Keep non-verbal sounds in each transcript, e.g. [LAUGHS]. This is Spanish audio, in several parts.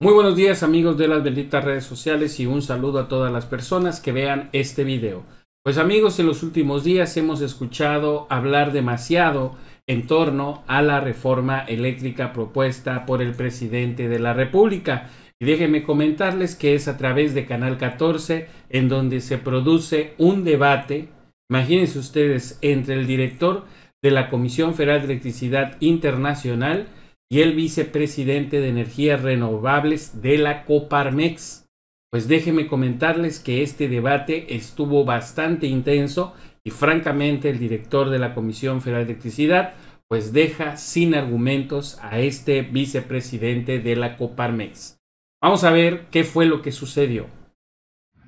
Muy buenos días amigos de las benditas redes sociales y un saludo a todas las personas que vean este video. Pues amigos, en los últimos días hemos escuchado hablar demasiado en torno a la reforma eléctrica propuesta por el presidente de la República. Y déjenme comentarles que es a través de Canal 14 en donde se produce un debate, imagínense ustedes, entre el director de la Comisión Federal de Electricidad Internacional y el vicepresidente de Energías Renovables de la Coparmex. Pues déjenme comentarles que este debate estuvo bastante intenso y francamente el director de la Comisión Federal de Electricidad pues deja sin argumentos a este vicepresidente de la Coparmex. Vamos a ver qué fue lo que sucedió.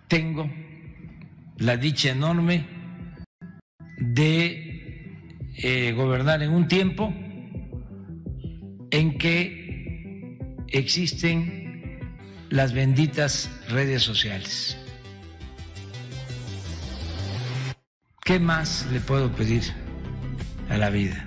Tengo la dicha enorme de eh, gobernar en un tiempo en que existen las benditas redes sociales. ¿Qué más le puedo pedir a la vida?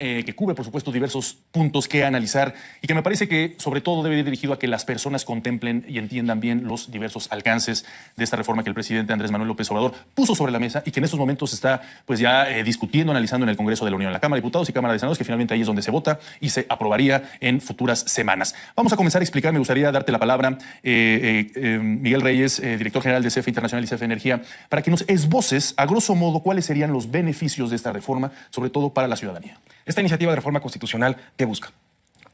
Eh, que cubre, por supuesto, diversos puntos que analizar y que me parece que sobre todo debe ir dirigido a que las personas contemplen y entiendan bien los diversos alcances de esta reforma que el presidente Andrés Manuel López Obrador puso sobre la mesa y que en estos momentos está pues ya eh, discutiendo, analizando en el Congreso de la Unión, en la Cámara de Diputados y Cámara de Senadores, que finalmente ahí es donde se vota y se aprobaría en futuras semanas. Vamos a comenzar a explicar, me gustaría darte la palabra, eh, eh, Miguel Reyes, director general de CEF Internacional y CFE Energía, para que nos esboces a grosso modo cuáles serían los beneficios de esta reforma, sobre todo para la ciudadanía. Esta iniciativa de reforma constitucional busca?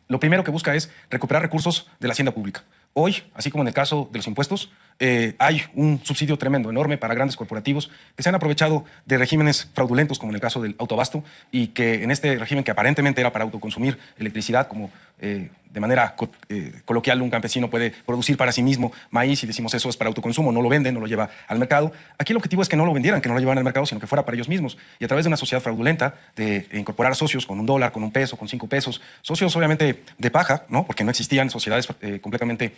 Lo primero que busca es recuperar recursos de la hacienda pública. Hoy, así como en el caso de los impuestos, eh, hay un subsidio tremendo, enorme para grandes corporativos que se han aprovechado de regímenes fraudulentos, como en el caso del autobasto y que en este régimen que aparentemente era para autoconsumir electricidad, como eh, de manera eh, coloquial un campesino puede producir para sí mismo maíz y decimos eso es para autoconsumo, no lo venden no lo lleva al mercado. Aquí el objetivo es que no lo vendieran, que no lo llevaran al mercado, sino que fuera para ellos mismos. Y a través de una sociedad fraudulenta, de incorporar socios con un dólar, con un peso, con cinco pesos, socios obviamente de paja, ¿no? porque no existían sociedades completamente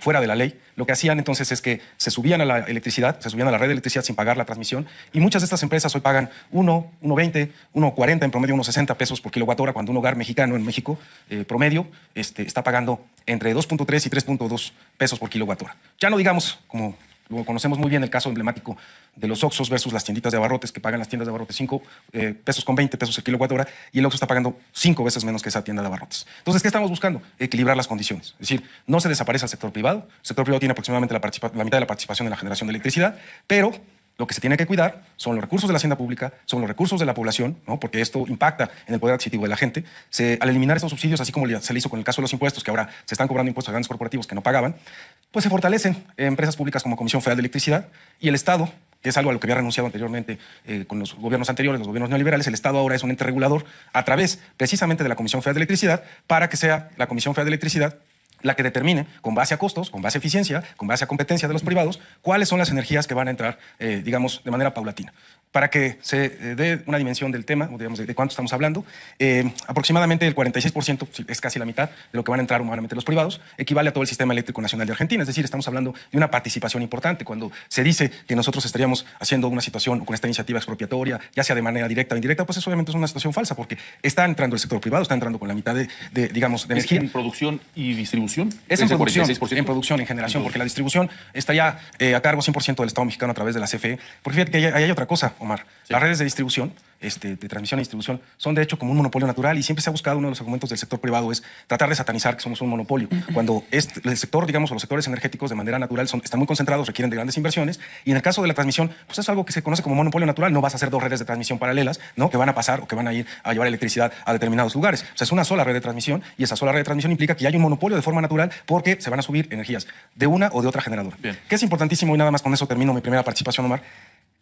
fuera de la ley, lo que hacían entonces pues, es que se subían a la electricidad, se subían a la red de electricidad sin pagar la transmisión y muchas de estas empresas hoy pagan 1, 1,20, 1,40, en promedio 1,60 pesos por kilowatt hora cuando un hogar mexicano en México eh, promedio este, está pagando entre 2.3 y 3.2 pesos por kilowatt hora. Ya no digamos como conocemos muy bien el caso emblemático de los Oxos versus las tienditas de abarrotes que pagan las tiendas de abarrotes 5 eh, pesos con 20 pesos el kilowatt hora y el Oxo está pagando 5 veces menos que esa tienda de abarrotes. Entonces, ¿qué estamos buscando? Equilibrar las condiciones. Es decir, no se desaparece el sector privado. El sector privado tiene aproximadamente la, la mitad de la participación en la generación de electricidad, pero lo que se tiene que cuidar son los recursos de la hacienda pública, son los recursos de la población, ¿no? porque esto impacta en el poder adquisitivo de la gente. Se, al eliminar esos subsidios, así como se le hizo con el caso de los impuestos, que ahora se están cobrando impuestos a grandes corporativos que no pagaban, pues se fortalecen empresas públicas como Comisión Federal de Electricidad y el Estado, que es algo a lo que había renunciado anteriormente eh, con los gobiernos anteriores, los gobiernos neoliberales, el Estado ahora es un ente regulador a través precisamente de la Comisión Federal de Electricidad para que sea la Comisión Federal de Electricidad la que determine, con base a costos, con base a eficiencia, con base a competencia de los privados, cuáles son las energías que van a entrar, eh, digamos, de manera paulatina para que se eh, dé una dimensión del tema, digamos de, cuánto estamos hablando, eh, aproximadamente el 46%, es casi la mitad de lo que van a entrar humanamente los privados, equivale a todo el sistema eléctrico nacional de Argentina. Es decir, estamos hablando de una participación importante. Cuando se dice que nosotros estaríamos haciendo una situación con esta iniciativa expropiatoria, ya sea de manera directa o indirecta, pues eso obviamente es una situación falsa, porque está entrando el sector privado, está entrando con la mitad de, digamos, de energía. ¿En producción y distribución? Es, en producción, en generación, porque la distribución está ya eh, a cargo 100% del Estado mexicano a través de la CFE. Porque fíjate que hay otra cosa. Omar. Las redes de distribución, este, de transmisión y distribución, son de hecho como un monopolio natural y siempre se ha buscado, uno de los argumentos del sector privado es tratar de satanizar que somos un monopolio, cuando este, el sector, digamos, o los sectores energéticos de manera natural son, están muy concentrados, requieren de grandes inversiones y en el caso de la transmisión, pues es algo que se conoce como monopolio natural, no vas a hacer dos redes de transmisión paralelas, ¿no? Que van a pasar o que van a ir a llevar electricidad a determinados lugares. O sea, es una sola red de transmisión y esa sola red de transmisión implica que hay un monopolio de forma natural porque se van a subir energías de una o de otra generadora. Bien. Que es importantísimo y nada más con eso termino mi primera participación, Omar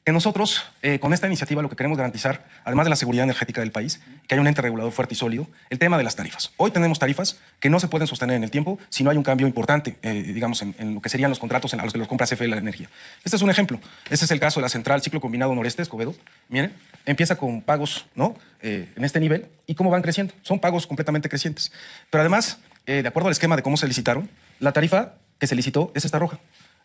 que nosotros, eh, con esta iniciativa, lo que queremos garantizar, además de la seguridad energética del país, que haya un ente regulador fuerte y sólido, el tema de las tarifas. Hoy tenemos tarifas que no se pueden sostener en el tiempo si no hay un cambio importante, eh, digamos, en, lo que serían los contratos en, a los que los compra CFE la energía. Este es un ejemplo. Este es el caso de la central ciclo combinado noreste, Escobedo. Miren, empieza con pagos ¿no? Eh, en este nivel y cómo van creciendo. Son pagos completamente crecientes. Pero además, de acuerdo al esquema de cómo se licitaron, la tarifa que se licitó es esta roja.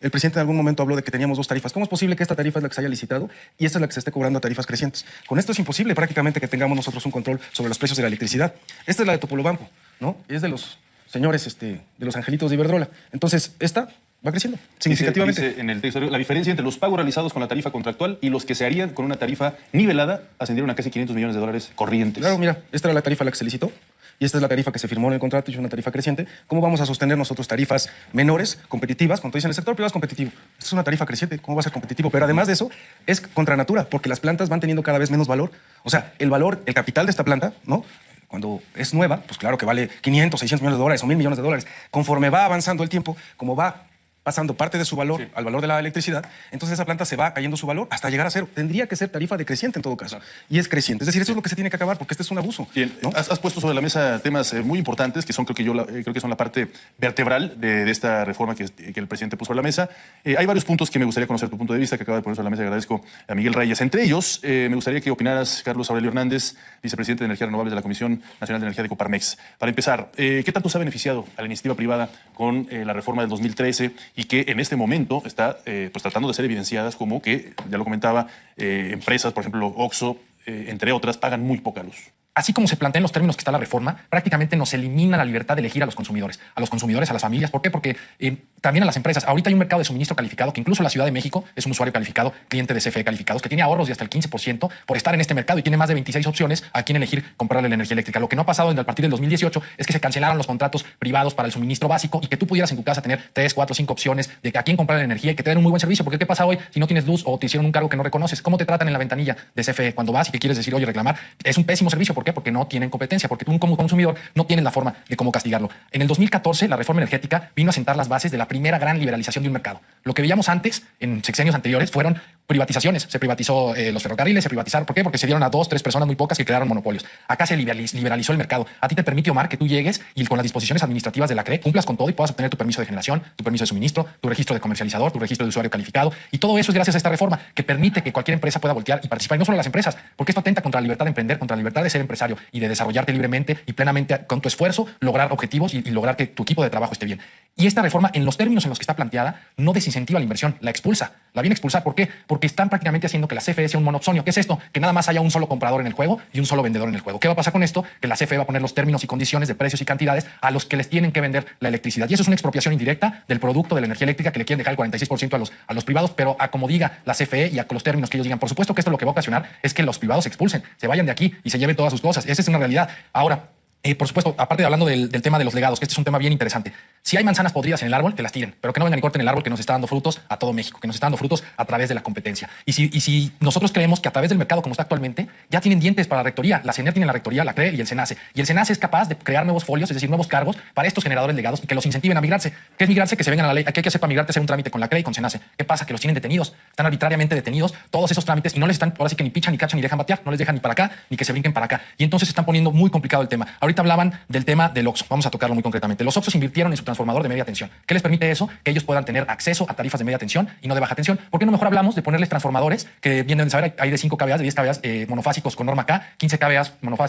El presidente en algún momento habló de que teníamos dos tarifas. ¿Cómo es posible que esta tarifa es la que se haya licitado y esta es la que se esté cobrando a tarifas crecientes? Con esto es imposible prácticamente que tengamos nosotros un control sobre los precios de la electricidad. Esta es la de Topolobampo, ¿no? Es de los señores, este, de los angelitos de Iberdrola. Entonces, esta va creciendo significativamente. en el la diferencia entre los pagos realizados con la tarifa contractual y los que se harían con una tarifa nivelada ascendieron a casi 500 millones de dólares corrientes. Claro, mira, esta era la tarifa a la que se licitó y esta es la tarifa que se firmó en el contrato y es una tarifa creciente, ¿cómo vamos a sostener nosotros tarifas menores, competitivas? Cuando dicen el sector privado es competitivo, es una tarifa creciente, ¿cómo va a ser competitivo? Pero además de eso, es contra natura, porque las plantas van teniendo cada vez menos valor. O sea, el valor, el capital de esta planta, ¿no? cuando es nueva, pues claro que vale 500, 600 millones de dólares o 1000 millones de dólares. Conforme va avanzando el tiempo, como va pasando parte de su valor al valor de la electricidad, entonces esa planta se va cayendo su valor hasta llegar a cero. Tendría que ser tarifa decreciente en todo caso. Y es creciente. Es decir, eso es lo que se tiene que acabar porque este es un abuso. has, puesto sobre la mesa temas eh, muy importantes que son, creo que yo, eh, creo que son la parte vertebral de, esta reforma que, el presidente puso sobre la mesa. Eh, hay varios puntos que me gustaría conocer tu punto de vista que acaba de poner sobre la mesa. Agradezco a Miguel Reyes. Entre ellos, me gustaría que opinaras, Carlos Aurelio Hernández, vicepresidente de Energías Renovables de la Comisión Nacional de Energía de Coparmex. Para empezar, ¿qué tanto se ha beneficiado a la iniciativa privada con la reforma del 2013? y que en este momento está eh, pues, tratando de ser evidenciadas como que, ya lo comentaba, eh, empresas, por ejemplo, OXO, eh, entre otras, pagan muy poca luz así como se plantea en los términos que está la reforma, prácticamente nos elimina la libertad de elegir a los consumidores, a los consumidores, a las familias. ¿Por qué? Porque eh, también a las empresas. Ahorita hay un mercado de suministro calificado que incluso la Ciudad de México es un usuario calificado, cliente de CFE calificados, que tiene ahorros de hasta el 15% por estar en este mercado y tiene más de 26 opciones a quién elegir comprarle la energía eléctrica. Lo que no ha pasado desde a partir del 2018 es que se cancelaron los contratos privados para el suministro básico y que tú pudieras en tu casa tener 3, 4, 5 opciones de a quién comprar la energía y que te den un muy buen servicio. Porque ¿qué pasa hoy si no tienes luz o te hicieron un cargo que no reconoces? ¿Cómo te tratan en la ventanilla de CFE cuando vas y que quieres decir, oye, reclamar? Es un pésimo servicio ¿Por qué? Porque no tienen competencia, porque tú como consumidor no tienes la forma de cómo castigarlo. En el 2014, la reforma energética vino a sentar las bases de la primera gran liberalización de un mercado. Lo que veíamos antes, en sexenios anteriores, fueron privatizaciones. Se privatizó eh, los ferrocarriles, se privatizaron. ¿Por qué? Porque se dieron a dos, tres personas muy pocas que crearon monopolios. Acá se liberalizó el mercado. A ti te permite, Omar, que tú llegues y con las disposiciones administrativas de la CRE cumplas con todo y puedas obtener tu permiso de generación, tu permiso de suministro, tu registro de comercializador, tu registro de usuario calificado. Y todo eso es gracias a esta reforma que permite que cualquier empresa pueda voltear y participar. Y no solo las empresas, porque esto atenta contra la libertad de emprender, contra la libertad de ser y de desarrollarte libremente y plenamente con tu esfuerzo, lograr objetivos y, lograr que tu equipo de trabajo esté bien. Y esta reforma, en los términos en los que está planteada, no desincentiva la inversión, la expulsa. La viene a expulsar. ¿Por qué? Porque están prácticamente haciendo que la CFE sea un monopsonio. ¿Qué es esto? Que nada más haya un solo comprador en el juego y un solo vendedor en el juego. ¿Qué va a pasar con esto? Que la CFE va a poner los términos y condiciones de precios y cantidades a los que les tienen que vender la electricidad. Y eso es una expropiación indirecta del producto de la energía eléctrica que le quieren dejar el 46% a los, a los privados, pero a como diga la CFE y a los términos que ellos digan. Por supuesto que esto lo que va a ocasionar es que los privados expulsen, se vayan de aquí y se lleven todas sus cosas. Esa es una realidad. Ahora, eh, por supuesto, aparte de hablando del, tema de los legados, que este es un tema bien interesante. Si hay manzanas podridas en el árbol, que las tiren, pero que no vengan ni corten el árbol que nos está dando frutos a todo México, que nos está dando frutos a través de la competencia. Y si, nosotros creemos que a través del mercado como está actualmente, ya tienen dientes para la rectoría, la CENER tiene la rectoría, la CRE y el SENACE. Y el SENACE es capaz de crear nuevos folios, es decir, nuevos cargos para estos generadores legados que los incentiven a migrarse. ¿Qué es migrarse? Que se vengan a la ley. Aquí hay que hacer para migrarse hacer un trámite con la CRE y con SENACE. ¿Qué pasa? Que los tienen detenidos, están arbitrariamente detenidos todos esos trámites y no les están, ahora sí que ni pichan, ni cachan, ni dejan batear, no les dejan ni para acá, ni que se brinquen para acá. Y entonces están poniendo muy complicado el tema hablaban del tema del OXO. Vamos a tocarlo muy concretamente. Los OXOs invirtieron en su transformador de media tensión. ¿Qué les permite eso? Que ellos puedan tener acceso a tarifas de media tensión y no de baja tensión. ¿Por qué no mejor hablamos de ponerles transformadores que vienen de saber, hay de 5 kVA, de 10 kVA eh, monofásicos con norma K, 15 kVA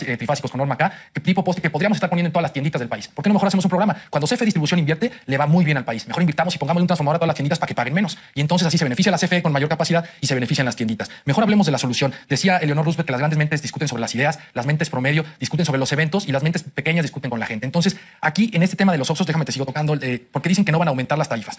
eh, trifásicos con norma K, que tipo poste que podríamos estar poniendo en todas las tienditas del país? ¿Por qué no mejor hacemos un programa? Cuando CFE Distribución invierte, le va muy bien al país. Mejor invirtamos y pongamos un transformador a todas las tienditas para que paguen menos. Y entonces así se beneficia la CFE con mayor capacidad y se benefician las tienditas. Mejor hablemos de la solución. Decía Eleonor Roosevelt que las grandes mentes discuten sobre las ideas, las mentes promedio discuten sobre los eventos y las mentes pequeñas discuten con la gente. Entonces, aquí en este tema de los oxos, déjame te sigo tocando, eh, porque dicen que no van a aumentar las tarifas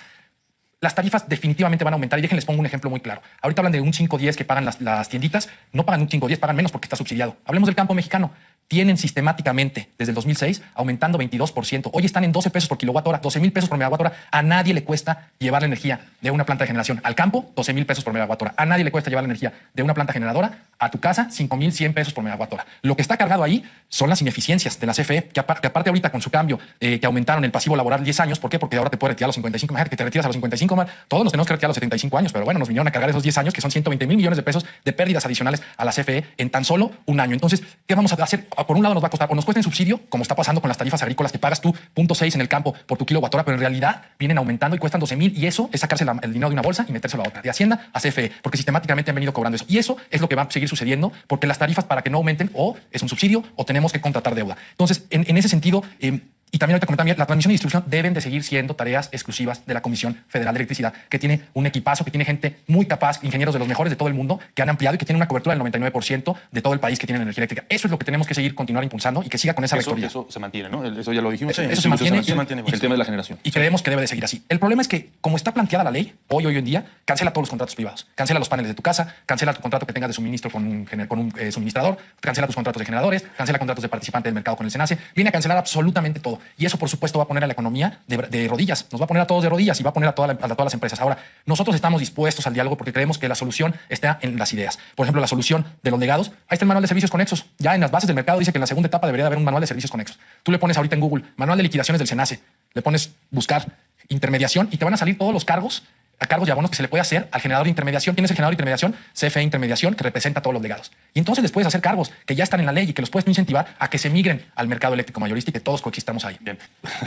las tarifas definitivamente van a aumentar. Y déjenles pongo un ejemplo muy claro. Ahorita hablan de un 5-10 que pagan las, tienditas, no pagan un 5-10, pagan menos porque está subsidiado. Hablemos del campo mexicano tienen sistemáticamente desde el 2006 aumentando 22%. Hoy están en 12 pesos por kilowatt hora, 12 mil pesos por megawatt hora. A nadie le cuesta llevar la energía de una planta de generación al campo, 12 mil pesos por megawatt hora. A nadie le cuesta llevar la energía de una planta generadora a tu casa, 5 mil 100 pesos por megawatt hora. Lo que está cargado ahí son las ineficiencias de la CFE, que aparte, ahorita con su cambio eh, que aumentaron el pasivo laboral 10 años. ¿Por qué? Porque ahora te puedes retirar los 55, que te retiras a los 55, todos nos tenemos que retirar a los 75 años, pero bueno, nos vinieron a cargar esos 10 años que son 120 mil millones de pesos de pérdidas adicionales a la CFE en tan solo un año. Entonces, ¿qué vamos a hacer? por un lado nos va a costar o nos cuesta en subsidio, como está pasando con las tarifas agrícolas que pagas tú 0.6 en el campo por tu kilowatt pero en realidad vienen aumentando y cuestan 12 mil y eso es sacarse el dinero de una bolsa y metérselo a otra, de Hacienda a CFE, porque sistemáticamente han venido cobrando eso. Y eso es lo que va a seguir sucediendo porque las tarifas para que no aumenten o es un subsidio o tenemos que contratar deuda. Entonces, en, ese sentido, em, y también ahorita la transmisión y distribución deben de seguir siendo tareas exclusivas de la Comisión Federal de Electricidad, que tiene un equipazo, que tiene gente muy capaz, ingenieros de los mejores de todo el mundo, que han ampliado y que tiene una cobertura del 99% de todo el país que tiene energía eléctrica. Eso es lo que tenemos que seguir, continuar impulsando y que siga con esa eso, rectoría. Eso se mantiene, ¿no? Eso ya lo dijimos. Eso, se, mantiene, el tema de la generación. Y creemos que debe de seguir así. El problema es que, como está planteada la ley, hoy, hoy en día, cancela todos los contratos privados. Cancela los paneles de tu casa, cancela tu contrato que tengas de suministro con un, con un eh, suministrador, cancela tus contratos de generadores, cancela contratos de participante del mercado con el SENACE. Viene a cancelar absolutamente todo. Y eso, por supuesto, va a poner a la economía de, rodillas, nos va a poner a todos de rodillas y va a poner a, todas las empresas. Ahora, nosotros estamos dispuestos al diálogo porque creemos que la solución está en las ideas. Por ejemplo, la solución de los legados, ahí está el manual de servicios conexos. Ya en las bases del mercado dice que en la segunda etapa debería haber un manual de servicios conexos. Tú le pones ahorita en Google, manual de liquidaciones del SENACE, le pones buscar intermediación y te van a salir todos los cargos a cargos y abonos que se le puede hacer al generador de intermediación. ¿Quién es el generador de intermediación? CFE Intermediación, que representa todos los legados. Y entonces les puedes hacer cargos que ya están en la ley y que los puedes incentivar a que se migren al mercado eléctrico mayorista y que todos coexistamos ahí. Bien.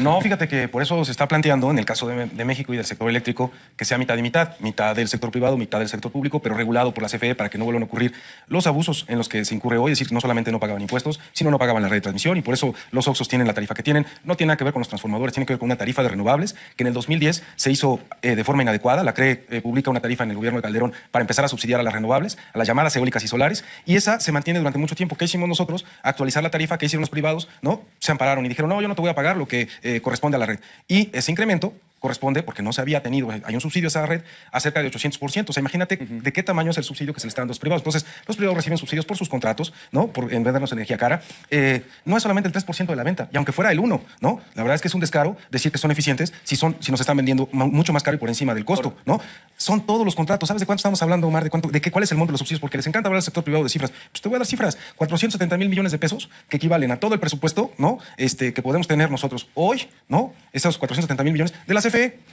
No, fíjate que por eso se está planteando, en el caso de, México y del sector eléctrico, que sea mitad y mitad, mitad del sector privado, mitad del sector público, pero regulado por la CFE para que no vuelvan a ocurrir los abusos en los que se incurre hoy, es decir, no solamente no pagaban impuestos, sino no pagaban la red de transmisión y por eso los OXOs tienen la tarifa que tienen. No tiene nada que ver con los transformadores, tiene que ver con una tarifa de renovables que en el 2010 se hizo eh, de forma inadecuada la cree eh, publica una tarifa en el gobierno de Calderón para empezar a subsidiar a las renovables, a las llamadas eólicas y solares, y esa se mantiene durante mucho tiempo. ¿Qué hicimos nosotros? Actualizar la tarifa que hicieron los privados, ¿no? Se ampararon y dijeron, no, yo no te voy a pagar lo que eh, corresponde a la red. Y ese incremento corresponde, porque no se había tenido, eh, hay un subsidio a esa red a cerca de 800%. O sea, imagínate de qué tamaño es el subsidio que se le está dando a los privados. Entonces, los privados reciben subsidios por sus contratos, ¿no? Por, en vez energía cara. Eh, no es solamente el 3% de la venta, y aunque fuera el 1, ¿no? La verdad es que es un descaro decir que son eficientes si, son, si nos están vendiendo mucho más caro y por encima del costo, ¿no? Son todos los contratos. ¿Sabes de cuánto estamos hablando, Omar? ¿De, qué, cuál es el monto de los subsidios? Porque les encanta hablar al sector privado de cifras. Pues te voy a dar cifras. 470 mil millones de pesos que equivalen a todo el presupuesto, ¿no? Este, que podemos tener nosotros hoy, ¿no? Esos 470 mil millones de las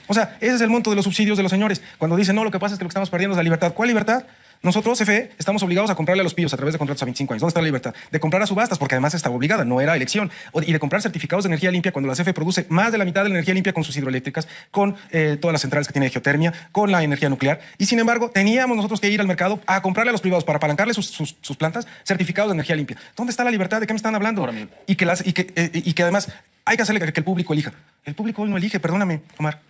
o sea, ese es el monto de los subsidios de los señores. Cuando dicen, no, lo que pasa es que lo que estamos perdiendo es la libertad. ¿Cuál libertad? Nosotros, CFE, estamos obligados a comprarle a los pillos a través de contratos a 25 años. ¿Dónde está la libertad? De comprar a subastas, porque además estaba obligada, no era elección. Y de comprar certificados de energía limpia cuando la CFE produce más de la mitad de la energía limpia con sus hidroeléctricas, con eh, todas las centrales que tiene de geotermia, con la energía nuclear. Y sin embargo, teníamos nosotros que ir al mercado a comprarle a los privados para apalancarle sus, plantas certificados de energía limpia. ¿Dónde está la libertad? ¿De qué me están hablando? Y que, las, y, que, eh, y que además hay que hacerle que el público elija. El público hoy no elige, perdóname, Omar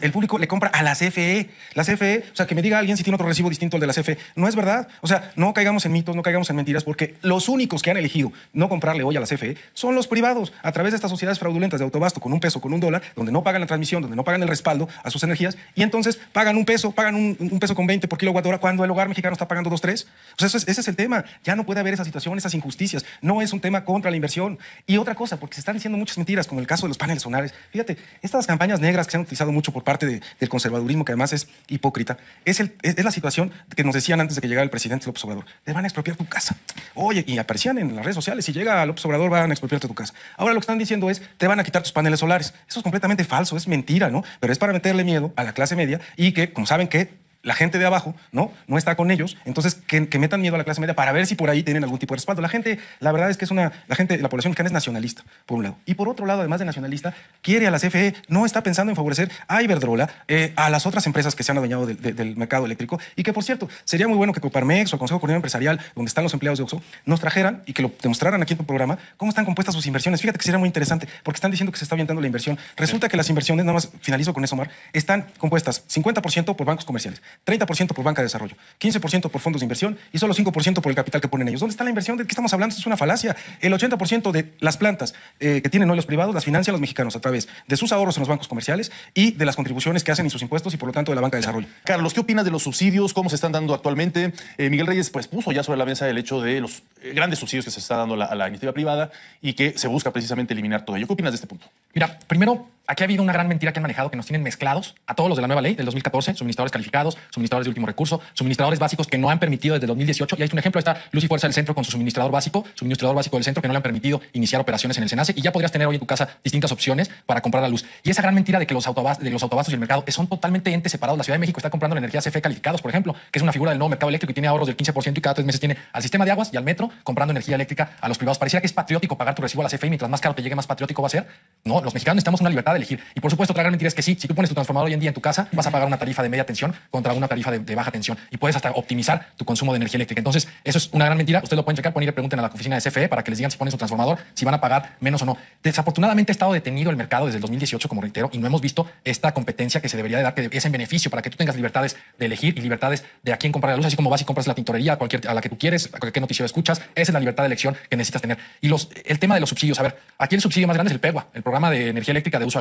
el público le compra a la CFE. La CFE, o sea, que me diga alguien si tiene otro recibo distinto al de la CFE. No es verdad. O sea, no caigamos en mitos, no caigamos en mentiras, porque los únicos que han elegido no comprarle hoy a la CFE son los privados, a través de estas sociedades fraudulentas de autobasto con un peso, con un dólar, donde no pagan la transmisión, donde no pagan el respaldo a sus energías, y entonces pagan un peso, pagan un, peso con 20 por kilowatt cuando el hogar mexicano está pagando 2, 3. O sea, ese es el tema. Ya no puede haber esa situación, esas injusticias. No es un tema contra la inversión. Y otra cosa, porque se están diciendo muchas mentiras, con el caso de los paneles solares. Fíjate, estas campañas negras que se han utilizado mucho por parte del conservadurismo, que además es hipócrita, es, la situación que nos decían antes de que llegara el presidente López Obrador. Te van a expropiar tu casa. Oye, y aparecían en las redes sociales, si llega López Obrador van a expropiarte tu casa. Ahora lo que están diciendo es, te van a quitar tus paneles solares. Eso es completamente falso, es mentira, ¿no? Pero es para meterle miedo a la clase media y que, como saben que la gente de abajo, ¿no? No está con ellos, entonces que, metan miedo a la clase media para ver si por ahí tienen algún tipo de respaldo. La gente, la verdad es que es una, la gente, la población mexicana es nacionalista, por un lado. Y por otro lado, además de nacionalista, quiere a la CFE, no está pensando en favorecer a Iberdrola, eh, a las otras empresas que se han adueñado del mercado eléctrico. Y que, por cierto, sería muy bueno que Coparmex o el Consejo Coordinador Empresarial, donde están los empleados de Oxxo, nos trajeran y que lo demostraran aquí en tu programa, cómo están compuestas sus inversiones. Fíjate que sería muy interesante, porque están diciendo que se está orientando la inversión. Resulta que las inversiones, nada más finalizo con eso, Omar, están compuestas 50% por bancos comerciales, 30% por banca de desarrollo, 15% por fondos de inversión y solo 5% por el capital que ponen ellos. ¿Dónde está la inversión? ¿De qué estamos hablando? es una falacia. El 80% de las plantas eh, que tienen hoy los privados las financian los mexicanos a través de sus ahorros en los bancos comerciales y de las contribuciones que hacen y sus impuestos y por lo tanto de la banca de desarrollo. Carlos, ¿qué opinas de los subsidios? ¿Cómo se están dando actualmente? Eh, Miguel Reyes pues, puso ya sobre la mesa el hecho de los eh, grandes subsidios que se está dando a la, a la iniciativa privada y que se busca precisamente eliminar todo ello. ¿Qué opinas de este punto? Mira, primero Aquí ha habido una gran mentira que han manejado que nos tienen mezclados a todos los de la nueva ley del 2014, suministradores calificados, suministradores de último recurso, suministradores básicos que no han permitido desde 2018. Y hay un ejemplo, está Luz y Fuerza del Centro con su suministrador básico, suministrador básico del centro que no le han permitido iniciar operaciones en el Senase, y ya podrías tener hoy en tu casa distintas opciones para comprar la luz. Y esa gran mentira de que los, autobas, de los autobasos y el mercado son totalmente entes separados. La Ciudad de México está comprando la energía CFE calificados, por ejemplo, que es una figura del nuevo mercado eléctrico y tiene ahorros del 15% y cada tres meses tiene al sistema de aguas y al metro comprando energía eléctrica a los privados. Pareciera que es patriótico pagar tu recibo a la CFE y mientras más caro te llegue, más patriótico va a ser. No, los mexicanos en una libertad elegir. Y por supuesto, gran mentira es que sí, si tú pones tu transformador hoy en día en tu casa, vas a pagar una tarifa de media tensión contra una tarifa de, baja tensión y puedes hasta optimizar tu consumo de energía eléctrica. Entonces, eso es una gran mentira. Ustedes lo pueden checar, pueden ir y pregunten a la oficina de CFE para que les digan si ponen su transformador, si van a pagar menos o no. Desafortunadamente ha estado detenido el mercado desde el 2018, como reitero, y no hemos visto esta competencia que se debería de dar, que es en beneficio para que tú tengas libertades de elegir y libertades de a quién comprar la luz, así como vas y compras la tintorería a, cualquier, a la que tú quieres, a cualquier noticiero escuchas. Esa es la libertad de elección que necesitas tener. Y los, el tema de los subsidios, a ver, aquí el subsidio más grande es el PEGUA, el programa de energía eléctrica de uso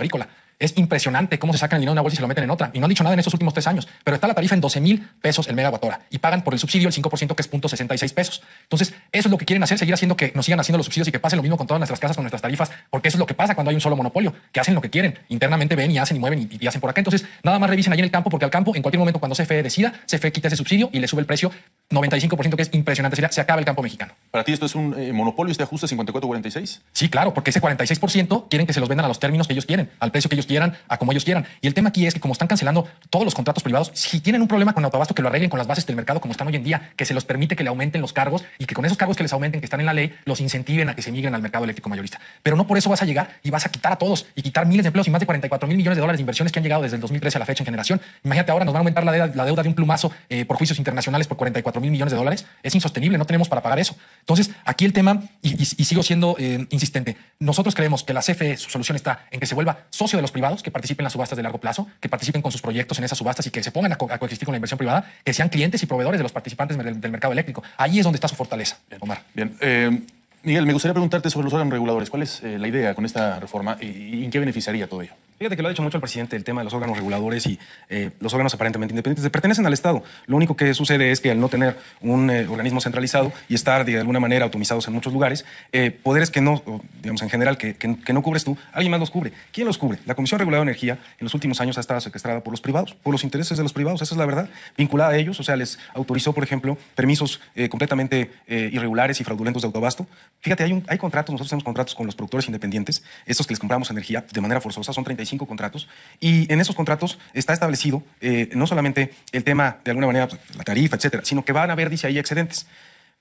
es impresionante cómo se sacan el dinero de una bolsa y se lo meten en otra. Y no han dicho nada en estos últimos tres años. Pero está la tarifa en 12 mil pesos el megawatt hora. Y pagan por el subsidio el 5%, que es 0.66 pesos. Entonces, eso es lo que quieren hacer, seguir haciendo que nos sigan haciendo los subsidios y que pase lo mismo con todas nuestras casas, con nuestras tarifas, porque eso es lo que pasa cuando hay un solo monopolio, que hacen lo que quieren. Internamente ven y hacen y mueven y, hacen por acá. Entonces, nada más revisen ahí en el campo, porque al campo, en cualquier momento, cuando CFE decida, CFE quita ese subsidio y le sube el precio 95%, que es impresionante. se acaba el campo mexicano. ¿Para ti esto es un eh, monopolio, este ajuste 54-46? Sí, claro, porque ese 46% quieren que se los vendan a los términos que ellos quieren al precio que ellos quieran, a como ellos quieran. Y el tema aquí es que como están cancelando todos los contratos privados, si tienen un problema con el autoabasto, que lo arreglen con las bases del mercado como están hoy en día, que se los permite que le aumenten los cargos y que con esos cargos que les aumenten, que están en la ley, los incentiven a que se migren al mercado eléctrico mayorista. Pero no por eso vas a llegar y vas a quitar a todos y quitar miles de empleos y más de 44 mil millones de dólares de inversiones que han llegado desde el 2013 a la fecha en generación. Imagínate ahora, nos van a aumentar la deuda, la deuda de un plumazo eh, por juicios internacionales por 44 mil millones de dólares. Es insostenible, no tenemos para pagar eso. Entonces, aquí el tema, y, sigo siendo eh, insistente, nosotros creemos que la CFE, su solución está en que se vuelva socio de los privados, que participen en las subastas de largo plazo, que participen con sus proyectos en esas subastas y que se pongan a, coexistir con la inversión privada, que sean clientes y proveedores de los participantes del, mercado eléctrico. Ahí es donde está su fortaleza, Omar. Bien. Eh, Miguel, me gustaría preguntarte sobre los órganos reguladores. ¿Cuál es eh, la idea con esta reforma y en qué beneficiaría todo ello? Fíjate que lo ha dicho mucho el presidente, el tema de los órganos reguladores y eh, los órganos aparentemente independientes pertenecen al Estado. Lo único que sucede es que al no tener un eh, organismo centralizado y estar de alguna manera automizados en muchos lugares, eh, poderes que no, digamos en general, que, no cubres tú, alguien más los cubre. ¿Quién los cubre? La Comisión Reguladora de Energía en los últimos años ha estado secuestrada por los privados, por los intereses de los privados, esa es la verdad, vinculada a ellos. O sea, les autorizó, por ejemplo, permisos completamente irregulares y fraudulentos de autobasto. Fíjate, hay, un, hay contratos, nosotros tenemos contratos con los productores independientes, estos que les compramos energía de manera forzosa, son 35 cinco contratos y en esos contratos está establecido eh, no solamente el tema de alguna manera, pues, la tarifa, etcétera, sino que van a haber, dice ahí, excedentes.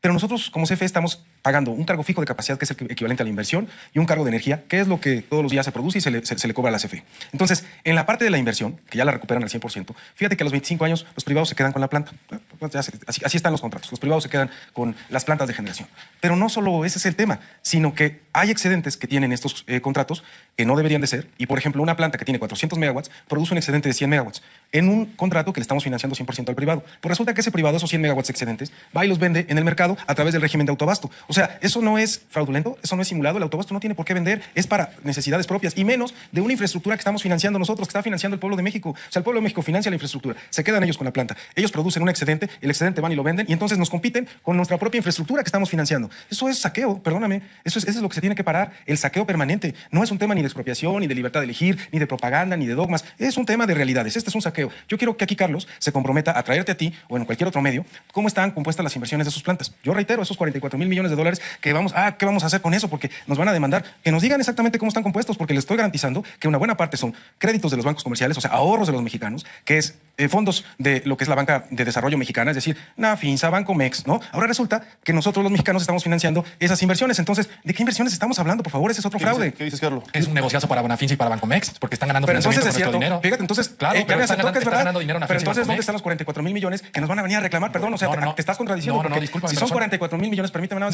Pero nosotros como CFE estamos pagando un cargo fijo de capacidad que es el equivalente a la inversión y un cargo de energía, que es lo que todos los días se produce y se le, cobra a la CFE. Entonces, en la parte de la inversión, que ya la recuperan al 100%, fíjate que a los 25 años los privados se quedan con la planta. Pues así, están los contratos. Los privados se quedan con las plantas de generación. Pero no solo ese es el tema, sino que hay excedentes que tienen estos eh, contratos que no deberían de ser. Y, por ejemplo, una planta que tiene 400 megawatts produce un excedente de 100 megawatts en un contrato que le estamos financiando 100% al privado. Pues resulta que ese privado, esos 100 megawatts excedentes, va y los vende en el mercado a través del régimen de autobasto. O sea, eso no es fraudulento, eso no es simulado, el autobasto no tiene por qué vender, es para necesidades propias y menos de una infraestructura que estamos financiando nosotros, que está financiando el pueblo de México. O sea, el pueblo de México financia la infraestructura, se quedan ellos con la planta, ellos producen un excedente, el excedente van y lo venden y entonces nos compiten con nuestra propia infraestructura que estamos financiando. Eso es saqueo, perdóname, eso es, eso es lo que se tiene que parar, el saqueo permanente. No es un tema ni de expropiación, ni de libertad de elegir, ni de propaganda, ni de dogmas, es un tema de realidades, este es un saqueo. Yo quiero que aquí Carlos se comprometa a traerte a ti o en cualquier otro medio cómo están compuestas las inversiones de sus plantas. Yo reitero, esos 44 mil millones de dólares que vamos, ah, ¿qué vamos a hacer con eso? Porque nos van a demandar que nos digan exactamente cómo están compuestos, porque les estoy garantizando que una buena parte son créditos de los bancos comerciales, o sea, ahorros de los mexicanos, que es eh, fondos de lo que es la banca de desarrollo mexicana, es decir, NAFINSA, Banco MEX, ¿no? Ahora resulta que nosotros los mexicanos estamos financiando esas inversiones. Entonces, ¿de qué inversiones estamos hablando? Por favor, ese es otro fraude. ¿Qué dices, Carlos? Es un negociazo para Nafinsa y para Banco MEX, porque están ganando pero entonces es dinero. Fíjate, entonces, claro, entonces, ¿dónde están los 44 mil millones que nos van a venir a reclamar? Perdón, o sea, te, estás contradiciendo. No, no, disculpa, 44 mil millones, permíteme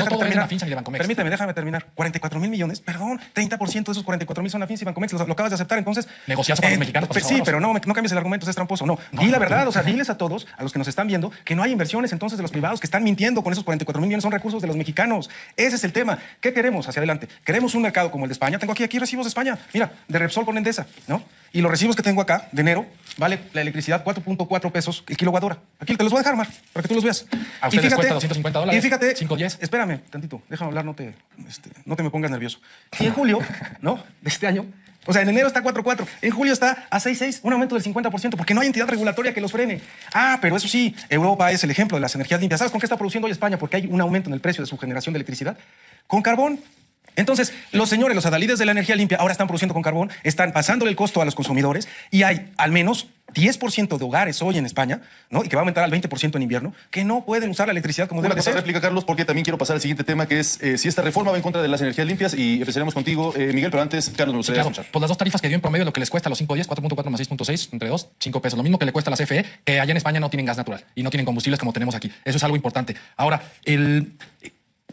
déjame terminar. 44 mil millones, perdón, 30% de esos 44 mil son a y Bancomex, lo, acabas de aceptar, entonces. Negociazo con eh, los mexicanos. Pues sí, pero no, cambies el argumento, es tramposo, no. di la verdad, o sea, diles a todos, a los que nos están viendo, que no hay inversiones entonces de los privados que están mintiendo con esos 44 mil millones, son recursos de los mexicanos. Ese es el tema. ¿Qué queremos hacia adelante? Queremos un mercado como el de España. Tengo aquí, aquí recibos de España. Mira, de Repsol con Endesa, ¿no? Y los recibos que tengo acá, de enero, vale la electricidad 4.4 pesos el kilowatt hora. Aquí te los voy a dejar, Mar, para que tú los veas. A 250 dólares. Y fíjate, 5, espérame tantito, déjame hablar, no te, este, no te me pongas nervioso. Y en julio, [LAUGHS] ¿no? De este año, o sea, en enero está 4.4, en julio está a 6.6, un aumento del 50%, porque no hay entidad regulatoria que los frene. Ah, pero eso sí, Europa es el ejemplo de las energías limpias. ¿Sabes con qué está produciendo hoy España? Porque hay un aumento en el precio de su generación de electricidad. Con carbón. Entonces, los señores, los adalides de la energía limpia, ahora están produciendo con carbón, están pasándole el costo a los consumidores y hay al menos 10% de hogares hoy en España, ¿no? Y que va a aumentar al 20% en invierno, que no pueden usar la electricidad como bueno, debe de ser. Carlos, porque también quiero pasar al siguiente tema, que es eh, si esta reforma va en contra de las energías limpias y empezaremos contigo, eh, Miguel, pero antes, Carlos, nos pues las dos tarifas que dio en promedio, lo que les cuesta a los 5 días, 4.4 más 6.6, entre 2, 5 pesos. Lo mismo que le cuesta a la CFE, que allá en España no tienen gas natural y no tienen combustibles como tenemos aquí. Eso es algo importante. Ahora, el,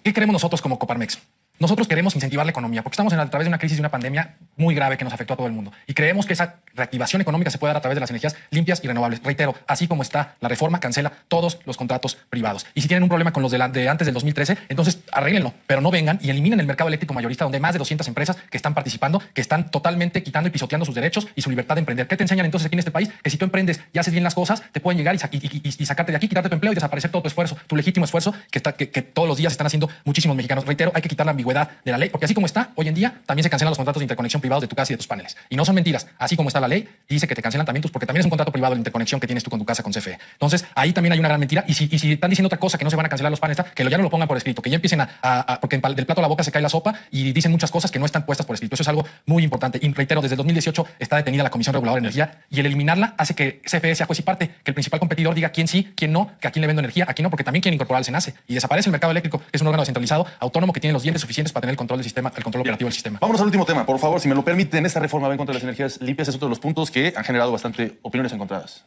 ¿qué creemos nosotros como Coparmex? Nosotros queremos incentivar la economía porque estamos a través de una crisis y una pandemia muy grave que nos afectó a todo el mundo y creemos que esa reactivación económica se puede dar a través de las energías limpias y renovables. Reitero, así como está la reforma, cancela todos los contratos privados. Y si tienen un problema con los de, antes del 2013, entonces arréglenlo, pero no vengan y eliminen el mercado eléctrico mayorista donde hay más de 200 empresas que están participando, que están totalmente quitando y pisoteando sus derechos y su libertad de emprender. ¿Qué te enseñan entonces aquí en este país? Que si tú emprendes y haces bien las cosas, te pueden llegar y, sacarte de aquí, quitarte tu empleo y desaparecer todo tu esfuerzo, tu legítimo esfuerzo que, que todos los días están haciendo muchísimos mexicanos. Reitero, hay que quitar la ambigüedad de la ley, porque así como está, hoy en día también se cancelan los contratos de interconexión privados de tu casa y de tus paneles. Y no son mentiras, así como está la ley, dice que te cancelan también tus, porque también es un contrato privado de interconexión que tienes tú con tu casa con CFE. Entonces, ahí también hay una gran mentira. Y si, están diciendo otra cosa que no se van a cancelar los paneles, que ya no lo pongan por escrito, que ya empiecen a, porque del plato a la boca se cae la sopa y dicen muchas cosas que no están puestas por escrito. Eso es algo muy importante. Y reitero, desde 2018 está detenida la Comisión Reguladora de Energía y el eliminarla hace que CFE sea juez y parte, que el principal competidor diga quién sí, quién no, que a quién le vendo energía, a quién no, porque también quien incorporar al SENACE y desaparece el mercado eléctrico, es un órgano descentralizado, autónomo, que tiene los dientes para tener el control del sistema, el control operativo del sistema. Vamos al último tema, por favor, si me lo permiten. Esta reforma va en contra de las energías limpias es otro de los puntos que han generado bastante opiniones encontradas.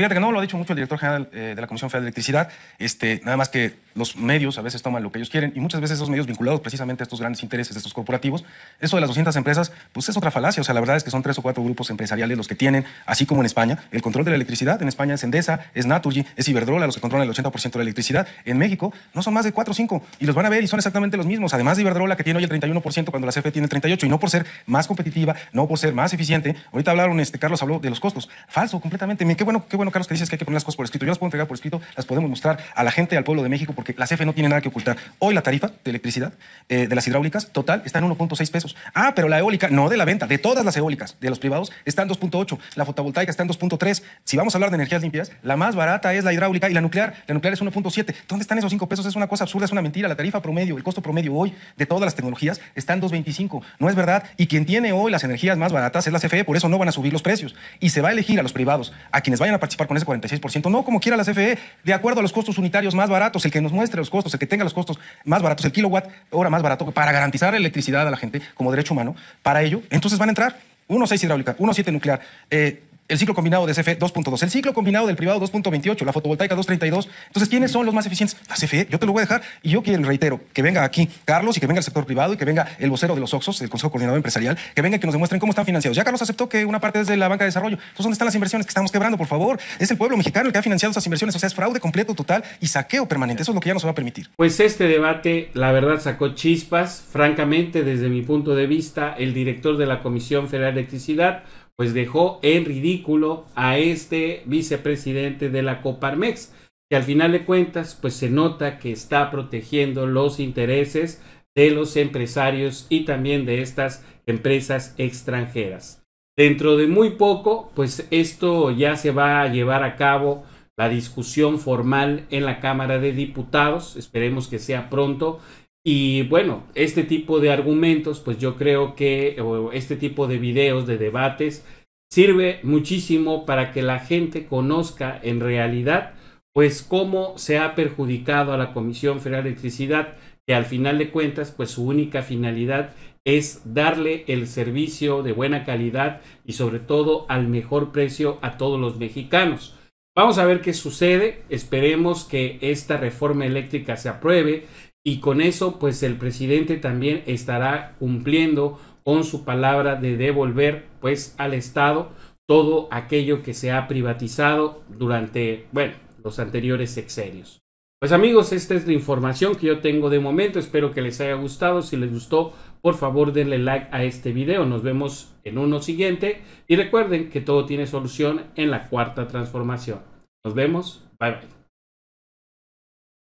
Fíjate que no lo ha dicho mucho el director general eh, de la Comisión Federal de Electricidad, este, nada más que los medios a veces toman lo que ellos quieren y muchas veces esos medios vinculados precisamente a estos grandes intereses de estos corporativos, eso de las 200 empresas, pues es otra falacia. O sea, la verdad es que son tres o cuatro grupos empresariales los que tienen, así como en España, el control de la electricidad. En España es Endesa, es Naturgy, es Iberdrola, los que controlan el 80% de la electricidad. En México no son más de cuatro o cinco y los van a ver y son exactamente los mismos. Además de Iberdrola, que tiene hoy el 31% cuando la CFE tiene el 38% y no por ser más competitiva, no por ser más eficiente. Ahorita hablaron, este, Carlos habló de los costos. Falso, completamente. Qué bueno, qué bueno Carlos, que dices que hay que poner las cosas por escrito. Yo las puedo entregar por escrito, las podemos mostrar a la gente, al pueblo de México, porque la CFE no tiene nada que ocultar. Hoy la tarifa de electricidad eh, de las hidráulicas total está en 1.6 pesos. Ah, pero la eólica, no de la venta, de todas las eólicas, de los privados, está en 2.8. La fotovoltaica está en 2.3. Si vamos a hablar de energías limpias, la más barata es la hidráulica y la nuclear. La nuclear es 1.7. ¿Dónde están esos 5 pesos? Es una cosa absurda, es una mentira. La tarifa promedio, el costo promedio hoy de todas las tecnologías está en 2.25. No es verdad. Y quien tiene hoy las energías más baratas es la CFE, por eso no van a subir los precios. Y se va a elegir a los privados, a quienes vayan a participar con ese 46%. No, como quiera la CFE, de acuerdo a los costos unitarios más baratos, el que nos muestre los costos, el que tenga los costos más baratos, el kilowatt hora más barato, para garantizar electricidad a la gente como derecho humano, para ello, entonces van a entrar 1.6 hidráulica, 1.7 nuclear, eh, el ciclo combinado de CFE 2.2, el ciclo combinado del privado 2.28, la fotovoltaica 2.32. Entonces, ¿quiénes son los más eficientes? La CFE, yo te lo voy a dejar y yo quiero, reitero, que venga aquí Carlos y que venga el sector privado y que venga el vocero de los OXOs, el Consejo Coordinador Empresarial, que venga y que nos demuestren cómo están financiados. Ya Carlos aceptó que una parte es de la banca de desarrollo. Entonces, ¿dónde están las inversiones que estamos quebrando, por favor? Es el pueblo mexicano el que ha financiado esas inversiones, o sea, es fraude completo, total y saqueo permanente. Eso es lo que ya nos va a permitir. Pues este debate, la verdad, sacó chispas. Francamente, desde mi punto de vista, el director de la Comisión Federal de Electricidad pues dejó en ridículo a este vicepresidente de la Coparmex, que al final de cuentas, pues se nota que está protegiendo los intereses de los empresarios y también de estas empresas extranjeras. Dentro de muy poco, pues esto ya se va a llevar a cabo la discusión formal en la Cámara de Diputados, esperemos que sea pronto, y bueno, este tipo de argumentos, pues yo creo que, este tipo de videos, de debates, sirve muchísimo para que la gente conozca en realidad, pues cómo se ha perjudicado a la Comisión Federal de Electricidad, que al final de cuentas, pues su única finalidad es darle el servicio de buena calidad y sobre todo al mejor precio a todos los mexicanos. Vamos a ver qué sucede. Esperemos que esta reforma eléctrica se apruebe, y con eso pues el presidente también estará cumpliendo con su palabra de devolver pues al Estado todo aquello que se ha privatizado durante, bueno, los anteriores sexenios. Pues amigos, esta es la información que yo tengo de momento, espero que les haya gustado, si les gustó, por favor denle like a este video, nos vemos en uno siguiente y recuerden que todo tiene solución en la cuarta transformación. Nos vemos, bye bye.